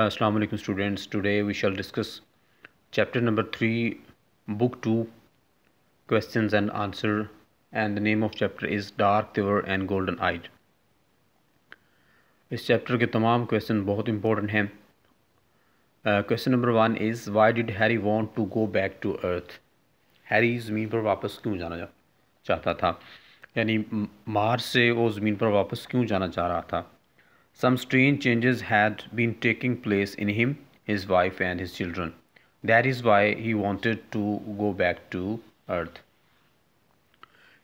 अस्सलाम वालेकुम students today we shall discuss chapter number three book two questions and answer and the name of chapter is dark they were and golden eyed इस chapter के तमाम question बहुत important हैं question number one is why did Harry want to go back to earth Harry ज़मीन पर वापस क्यों जाना चाहता था यानी मार्स से वो ज़मीन पर वापस क्यों जाना चाह रहा था Some strange changes had been taking place in him, his wife, and his children. That is why he wanted to go back to Earth.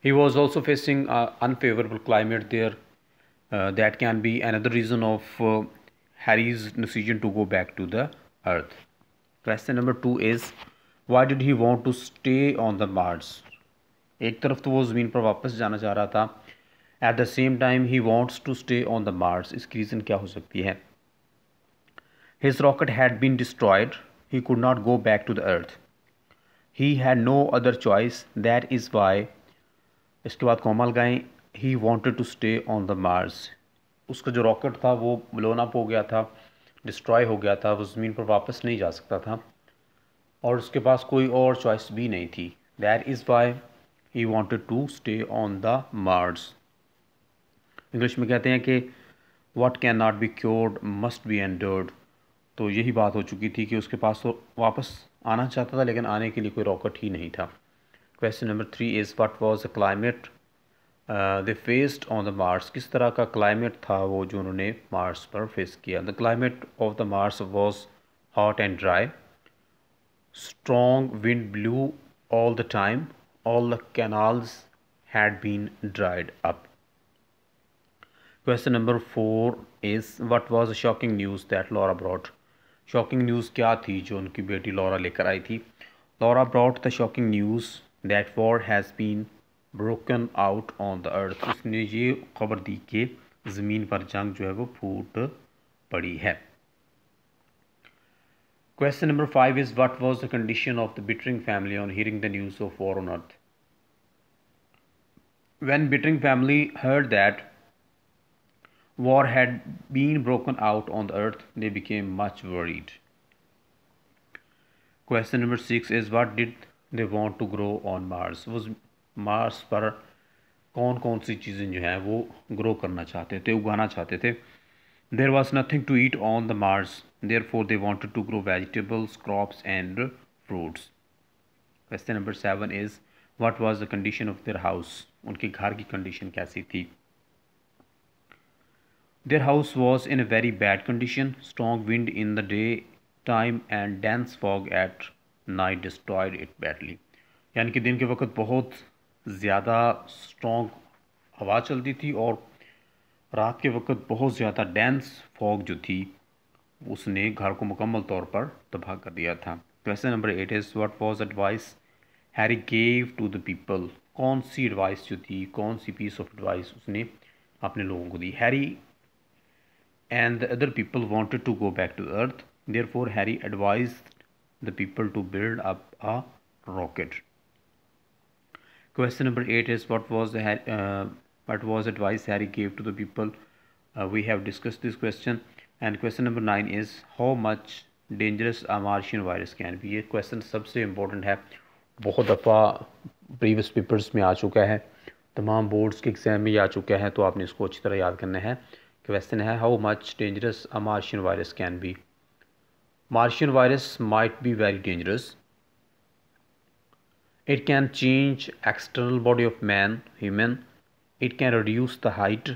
He was also facing an unfavorable climate there. Uh, that can be another reason of uh, Harry's decision to go back to the Earth. Question number two is why did he want to stay on the Mars? एक तरफ तो वो ज़मीन पर वापस जाना चाह रहा था at the same time he wants to stay on the Mars इसकी रीज़न क्या हो सकती है his rocket had been destroyed he could not go back to the earth he had no other choice that is why इसके बाद कोमल गाएँ he wanted to stay on the Mars उसका जो रॉकेट था वो ब्लोन अप हो गया था डिस्ट्रॉय हो गया था वो ज़मीन पर वापस नहीं जा सकता था और उसके पास कोई और चॉइस भी नहीं थी that is why he wanted to stay on the Mars English में कहते हैं कि what can not be cured must be endured तो यही बात हो चुकी थी कि उसके पास तो वापस आना चाहता था लेकिन आने के लिए कोई रॉकेट ही नहीं था question number three is what was the climate they faced on the Mars किस तरह का क्लाइमेट था वो जो उन्होंने मार्स पर फेस किया the climate of the Mars was hot and dry strong wind blew all the time all the canals had been dried up Question number four is what was the shocking news that Laura brought? Shocking news क्या थी जो उनकी बेटी Laura लेकर आई थी Laura brought the shocking news that war has been broken out on the earth. उसने ये खबर दी कि ज़मीन पर जंग जो है वो फूट पड़ी है Question number five is what was the condition of the Bittering family on hearing the news of war on earth? When Bittering family heard that war had been broken out on the earth, they became much worried. Question number six is what did they want to grow on Mars? Was Mars पर कौन कौन सी चीज़ें जो हैं वो grow करना चाहते थे उगाना चाहते थे there was nothing to eat on the Mars therefore they wanted to grow vegetables crops and fruits question number seven is what was the condition of their house उनके घर की कंडीशन कैसी थी Their house was in a very bad condition. Strong wind in the daytime and dense fog at night destroyed it badly. यानी कि दिन के वक्त बहुत ज़्यादा स्ट्रॉन्ग हवा चलती थी और रात के वक्त बहुत ज़्यादा डेंस फॉग जो थी उसने घर को मुकम्मल तौर पर तबाह कर दिया था question number eight is what was advice Harry gave to the people कौन सी एडवाइस जो थी कौन सी पीस ऑफ एडवाइस उसने अपने लोगों को दी Harry and the other people wanted to go back to Earth. Therefore, Harry advised the people to build up a rocket. Question number eight is what was the uh, what was advice Harry gave to the people? Uh, we have discussed this question. And question number nine is how much dangerous a Martian virus can be? a question सबसे important है बहुत दफ़ा previous papers में आ चुका है तमाम boards के exam में आ चुका है तो आपने इसको अच्छी तरह याद करना है क्वेश्चन है how much dangerous a Martian virus can be Martian virus might be very dangerous it can change external body of man human it can reduce the height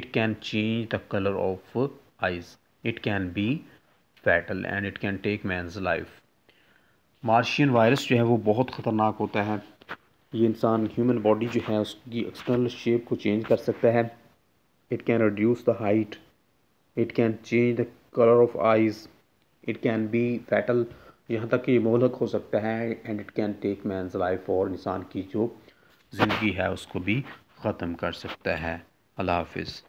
it can change the colour of eyes it can be fatal and it can take man's life Martian virus जो है वो बहुत ख़तरनाक होता है ये इंसान human body जो है उसकी एक्सटर्नल शेप को चेंज कर सकता है it can reduce the height it can change the color of eyes it can be fatal यहाँ तक कि मोहलक हो सकता है and it can take man's life और इंसान की जो ज़िंदगी है उसको भी ख़त्म कर सकता है अल्लाह हाफिज़